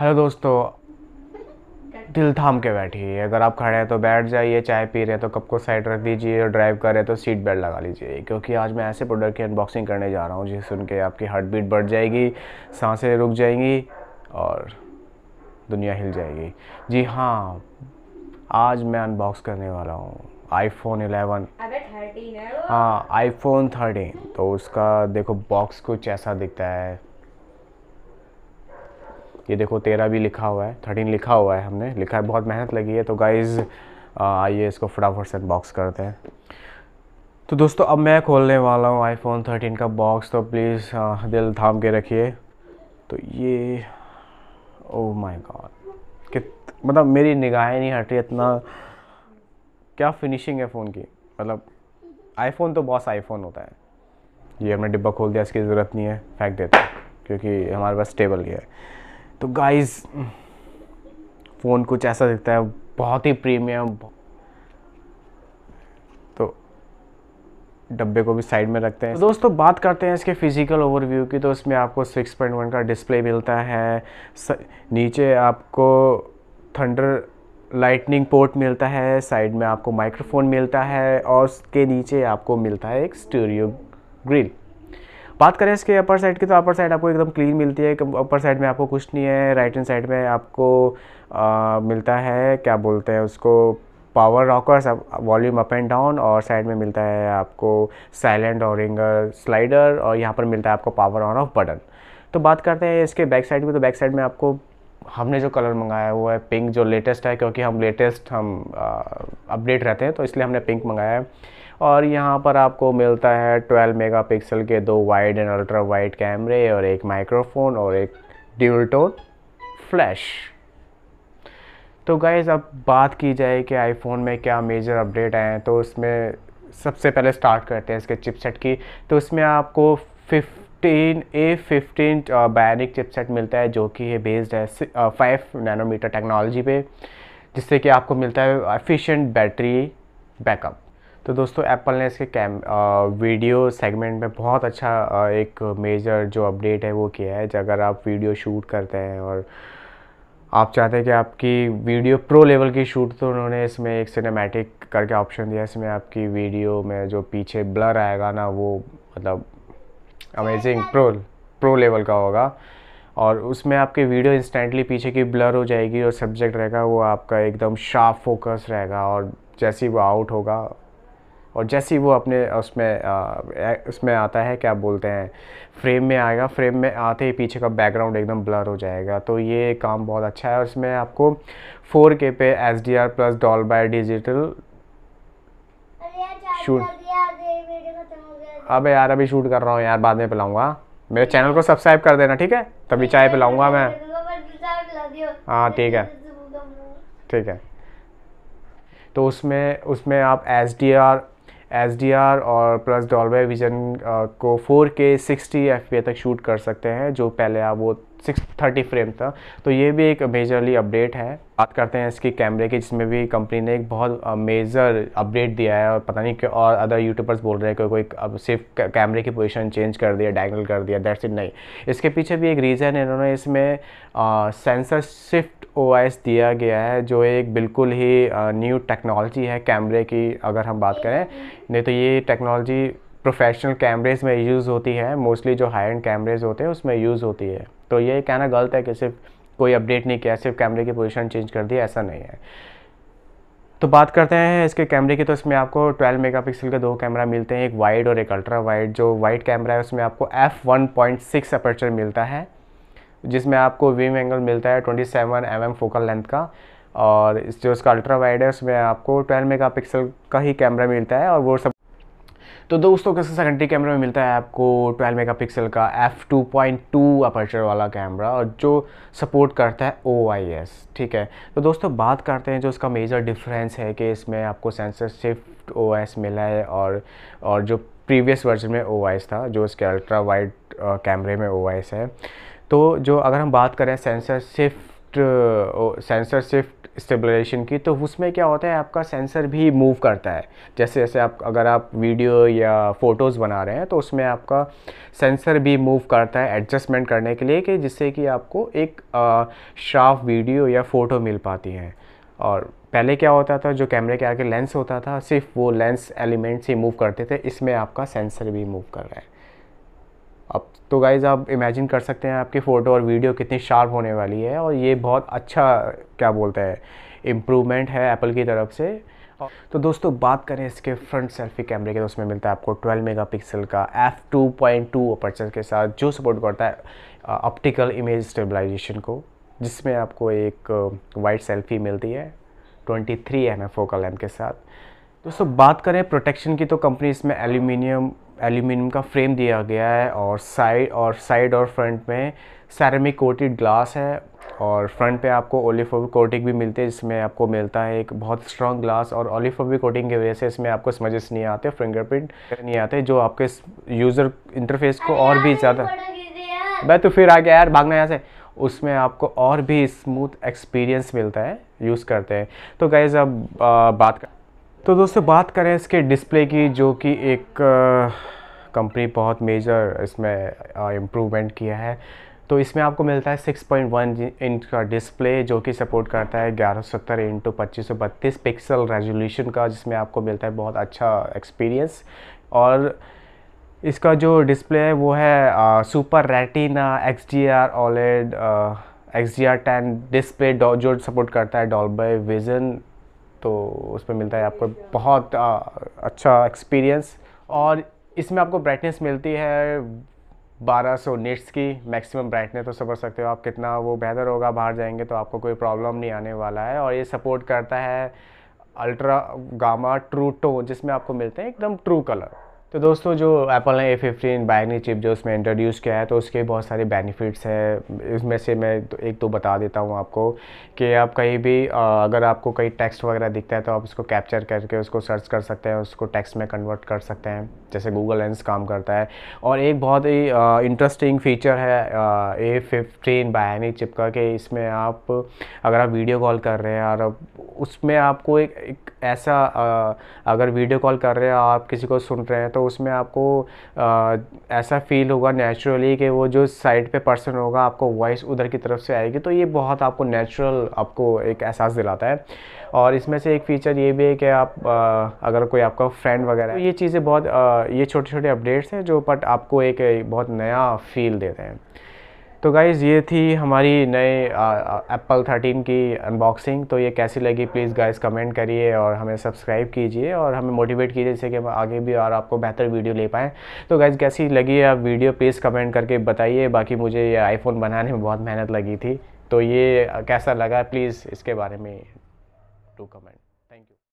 hello दोस्तों दिल थाम के बैठिए अगर आप खड़े हैं तो बैठ जाइए चाय पी रहे हैं तो कप को साइड रख दीजिए और ड्राइव कर रहे हैं तो सीट बेल्ट लगा लीजिए क्योंकि आज मैं ऐसे प्रोडक्ट की अनबॉक्सिंग करने जा रहा हूँ जिसे सुन के आपकी हार्ट बीट बढ़ जाएगी सांसें रुक जाएंगी और दुनिया हिल जाएगी जी हाँ आज मैं अनबॉक्स करने वाला हूँ आईफोन इलेवन हाँ आईफोन थर्टीन तो उसका देखो बॉक्स कुछ ऐसा दिखता है ये देखो तेरह भी लिखा हुआ है थर्टीन लिखा हुआ है हमने लिखा है बहुत मेहनत लगी है तो गाइज़ आइए इसको फटाफट से बॉक्स करते हैं तो दोस्तों अब मैं खोलने वाला हूँ आईफोन 13 का बॉक्स तो प्लीज़ दिल थाम के रखिए तो ये ओ माय गॉड कित मतलब मेरी निगाहें नहीं हट रही इतना क्या फिनिशिंग है फ़ोन की मतलब आईफोन तो बॉस आईफोन होता है ये हमने डिब्बा खोल दिया इसकी ज़रूरत नहीं है फेंक देते क्योंकि हमारे पास स्टेबल ही है तो गाइस फ़ोन कुछ ऐसा दिखता है बहुत ही प्रीमियम तो डब्बे को भी साइड में रखते हैं तो दोस्तों बात करते हैं इसके फिज़िकल ओवरव्यू की तो इसमें आपको 6.1 का डिस्प्ले मिलता है स, नीचे आपको थंडर लाइटनिंग पोर्ट मिलता है साइड में आपको माइक्रोफोन मिलता है और उसके नीचे आपको मिलता है एक स्टीरियो ग्रिल बात करें इसके अपर साइड की तो अपर साइड आपको एकदम क्लीन मिलती है अपर साइड में आपको कुछ नहीं है राइट हैंड साइड में आपको आ, मिलता है क्या बोलते हैं उसको power rockers volume up and down और साइड में मिलता है आपको साइलेंट और रिंगर स्लाइडर और यहाँ पर मिलता है आपको पावर ऑन ऑफ बटन तो बात करते हैं इसके बैक साइड में तो बैक साइड में आपको हमने जो कलर मंगाया हुआ है पिंक जो लेटेस्ट है क्योंकि हम लेटेस्ट हम अपडेट रहते हैं तो इसलिए हमने पिंक मंगाया है और यहाँ पर आपको मिलता है 12 मेगापिक्सल के दो वाइड एंड अल्ट्रा वाइड कैमरे और एक माइक्रोफोन और एक ड्यूल टोन फ्लैश तो गाइज़ अब बात की जाए कि आईफोन में क्या मेजर अपडेट आए हैं तो उसमें सबसे पहले स्टार्ट करते हैं इसके चिपसेट की तो उसमें आपको fifteen A fifteen bionic chipset मिलता है जो कि ये बेस्ड है फाइव नैनोमीटर टेक्नोलॉजी पे जिससे कि आपको मिलता है एफिशिएंट बैटरी बैकअप तो दोस्तों एप्पल ने इसके कैम वीडियो सेगमेंट में बहुत अच्छा आ, एक मेजर जो अपडेट है वो किया है अगर आप वीडियो शूट करते हैं और आप चाहते हैं कि आपकी वीडियो प्रो लेवल की शूट तो उन्होंने इसमें एक सिनेमैटिक करके ऑप्शन दिया इसमें आपकी वीडियो में जो पीछे ब्लर आएगा ना वो मतलब अमेजिंग प्रो प्रो लेवल का होगा और उसमें आपकी वीडियो इंस्टेंटली पीछे की ब्लर हो जाएगी और सब्जेक्ट रहेगा वो आपका एकदम शार्प फोकस रहेगा और जैसे ही वो आउट होगा और जैसे ही वो अपने उसमें उसमें आता है क्या बोलते हैं फ्रेम में आएगा फ्रेम में आते ही पीछे का बैकग्राउंड एकदम ब्लर हो जाएगा तो ये काम बहुत अच्छा है और इसमें आपको 4K पे S D R plus Dolby digital shoot अबे यार अभी शूट कर रहा हूँ यार बाद में पिलाऊंगा मेरे चैनल को सब्सक्राइब कर देना ठीक है तभी चाय पिलाऊंगा मैं हाँ ठीक है ठीक है तो उसमें उसमें आप एस डी आर एस और प्लस डॉलबे विजन को 4K 60 एफ तक शूट कर सकते हैं जो पहले आप वो सिक्स थर्टी फ्रेम था तो ये भी एक मेजरली अपडेट है बात करते हैं इसकी कैमरे की जिसमें भी कंपनी ने एक बहुत मेजर अपडेट दिया है और पता नहीं क्यों और अदर यूट्यूबर्स बोल रहे हैं कोई कोई अब सिर्फ कैमरे की पोजीशन चेंज कर दिया डायगनल कर दिया दैट्स इट नहीं इसके पीछे भी एक रीज़न है इन्होंने इसमें सेंसर शिफ्ट ओ दिया गया है जो एक बिल्कुल ही न्यू टेक्नोलॉजी है कैमरे की अगर हम बात करें नहीं तो ये टेक्नोलॉजी प्रोफेशनल कैमरेज में यूज़ होती है मोस्टली जो हाई एंड कैमरेज होते हैं उसमें यूज़ होती है तो ये कहना गलत है कि सिर्फ कोई अपडेट नहीं किया सिर्फ कैमरे की पोजीशन चेंज कर दी ऐसा नहीं है तो बात करते हैं इसके कैमरे की तो इसमें आपको 12 मेगापिक्सल के दो कैमरा मिलते हैं एक वाइड और एक अल्ट्रा वाइड जो वाइड कैमरा है उसमें आपको F one point six aperture मिलता है जिसमें आपको विम एंगल मिलता है twenty seven mm focal length का और जो इसका अल्ट्रा वाइड है उसमें आपको ट्वेल्व मेगा का ही कैमरा मिलता है और वो सब तो दोस्तों कैसे सेकेंडरी कैमरा में मिलता है आपको 12 मेगापिक्सल का F two point two aperture वाला कैमरा और जो सपोर्ट करता है ओ ठीक है तो दोस्तों बात करते हैं जो इसका मेजर डिफरेंस है कि इसमें आपको सेंसर शिफ्ट ओ मिला है और और जो प्रीवियस वर्जन में ओ था जो इसके अल्ट्रा वाइड कैमरे में ओ है तो जो अगर हम बात करें sensor shift sensor shift stabilization की तो उसमें क्या होता है आपका सेंसर भी मूव करता है जैसे जैसे आप अगर आप वीडियो या फ़ोटोज़ बना रहे हैं तो उसमें आपका सेंसर भी मूव करता है एडजस्टमेंट करने के लिए कि जिससे कि आपको एक शार्फ वीडियो या फ़ोटो मिल पाती है और पहले क्या होता था जो कैमरे के आगे लेंस होता था सिर्फ वो लेंस एलिमेंट्स ही मूव करते थे इसमें आपका सेंसर भी मूव कर रहा है अब तो गाइज़ आप इमेजिन कर सकते हैं आपकी फ़ोटो और वीडियो कितनी शार्प होने वाली है और ये बहुत अच्छा क्या बोलते हैं इम्प्रूवमेंट है एप्पल की तरफ से तो दोस्तों बात करें इसके फ्रंट सेल्फी कैमरे के तो उसमें मिलता है आपको 12 मेगापिक्सल का F two point two aperture के साथ जो सपोर्ट करता है ऑप्टिकल इमेज स्टेबलाइजेशन को जिसमें आपको एक वाइड सेल्फी मिलती है 23 three M F focal length के साथ दोस्तों बात करें प्रोटेक्शन की तो कंपनी इसमें एल्यूमिनियम एल्यूमिनियम का फ्रेम दिया गया है और साइड और साइड और फ्रंट में सैरमिक कोटेड ग्लास है और फ्रंट पे आपको ओलिफोबिक कोटिंग भी मिलती है जिसमें आपको मिलता है एक बहुत स्ट्रॉन्ग ग्लास और ओलिफोबिक कोटिंग की वजह से इसमें आपको स्मजेस नहीं आते फिंगरप्रिंट नहीं आते जो आपके यूज़र इंटरफेस को और भी ज़्यादा मैं तो फिर आ गया यार भागना यहाँ से उसमें आपको और भी स्मूथ एक्सपीरियंस मिलता है यूज़ करते हैं तो गैज़ अब बात कर तो दोस्तों बात करें इसके डिस्प्ले की जो कि एक कंपनी बहुत मेजर इसमें इम्प्रूवमेंट किया है तो इसमें आपको मिलता है 6.1 इंच का डिस्प्ले जो कि सपोर्ट करता है 1170 इंटू पच्चीस पिक्सल रेजोल्यूशन का जिसमें आपको मिलता है बहुत अच्छा एक्सपीरियंस और इसका जो डिस्प्ले है वो है आ, super retina X D R OLED X D R ten display जो सपोर्ट करता है डॉल्बे विजन तो उसमें मिलता है आपको बहुत आ, अच्छा एक्सपीरियंस और इसमें आपको ब्राइटनेस मिलती है 1200 सौ निट्स की मैक्सिमम ब्राइटनेस तो समझ सकते हो आप कितना वो बेहतर होगा बाहर जाएंगे तो आपको कोई प्रॉब्लम नहीं आने वाला है और ये सपोर्ट करता है अल्ट्रा गामा ट्रू टोन जिसमें आपको मिलते हैं एकदम ट्रू कलर तो दोस्तों जो एप्पल ने ए फिफ्टीन बायनी चिप जो उसमें इंट्रोड्यूस किया है तो उसके बहुत सारे बेनिफिट्स हैं इसमें से मैं तो एक दो बता देता हूँ आपको कि आप कहीं भी अगर आपको कहीं टेक्स्ट वगैरह दिखता है तो आप उसको कैप्चर करके उसको सर्च कर सकते हैं उसको टेक्स्ट में कन्वर्ट कर सकते हैं जैसे गूगल लेंस काम करता है और एक बहुत ही इंटरेस्टिंग फीचर है ए फिफ्टीन बायनी चिप का कि इसमें आप अगर आप वीडियो कॉल कर रहे हैं और उसमें आपको एक, एक ऐसा अगर वीडियो कॉल कर रहे हैं आप किसी को सुन रहे हैं तो तो उसमें आपको आ, ऐसा फील होगा नेचुरली कि वो जो साइड पे पर्सन होगा आपको वॉइस उधर की तरफ से आएगी तो ये बहुत आपको नेचुरल आपको एक एहसास दिलाता है और इसमें से एक फ़ीचर ये भी है कि आप आ, अगर कोई आपका फ्रेंड वगैरह तो ये चीज़ें बहुत आ, ये छोटे छोटे अपडेट्स हैं जो बट आपको एक, एक बहुत नया फील देते हैं तो गाइज़ ये थी हमारी नए एप्पल थर्टीन की अनबॉक्सिंग तो ये कैसी लगी प्लीज़ गाइज़ कमेंट करिए और हमें सब्सक्राइब कीजिए और हमें मोटिवेट कीजिए जिससे कि हम आगे भी और आपको बेहतर वीडियो ले पाएँ तो गाइज़ कैसी लगी है आप वीडियो प्लीज़ कमेंट करके बताइए बाकी मुझे ये आईफोन बनाने में बहुत मेहनत लगी थी तो ये कैसा लगा प्लीज़ इसके बारे में टू कमेंट